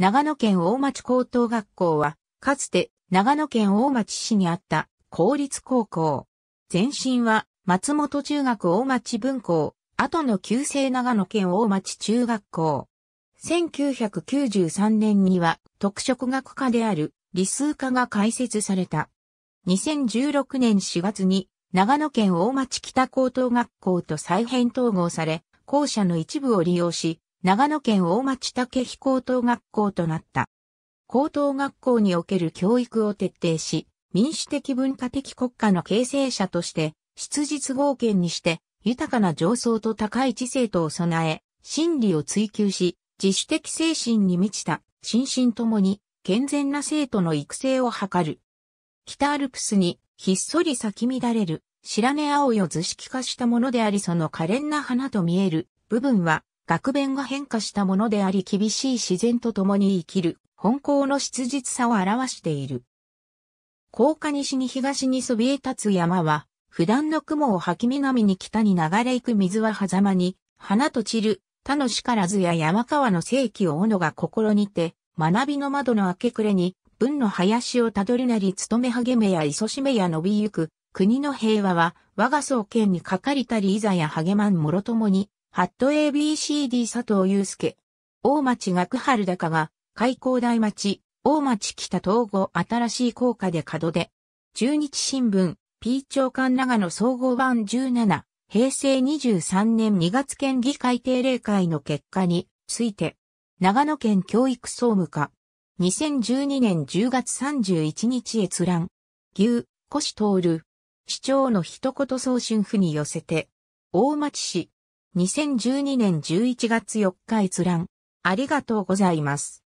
長野県大町高等学校は、かつて長野県大町市にあった公立高校。前身は松本中学大町分校、後の旧制長野県大町中学校。1993年には特色学科である理数科が開設された。2016年4月に長野県大町北高等学校と再編統合され、校舎の一部を利用し、長野県大町竹飛高等学校となった。高等学校における教育を徹底し、民主的文化的国家の形成者として、質実合憲にして、豊かな上層と高い知性とを備え、真理を追求し、自主的精神に満ちた、心身ともに、健全な生徒の育成を図る。北アルプスに、ひっそり咲き乱れる、白根青よ図式化したものでありその可憐な花と見える部分は、学弁が変化したものであり厳しい自然と共に生きる本校の質実さを表している。高架西に東にそびえ立つ山は、普段の雲を吐き南に北に流れ行く水は狭間に、花と散る、他の叱らずや山川の世紀を斧が心にて、学びの窓の明け暮れに、文の林をたどるなり勤め励めやいそしめや伸びゆく、国の平和は、我が総研にかかりたりいざや励まんもろともに、ハット ABCD 佐藤祐介。大町学春高が、開港大町、大町北東後新しい高架で門出。中日新聞、P 長官長野総合版17、平成23年2月県議会定例会の結果について、長野県教育総務課、2012年10月31日閲覧、牛、越徹、市長の一言送春府に寄せて、大町市、2012年11月4日閲覧。ありがとうございます。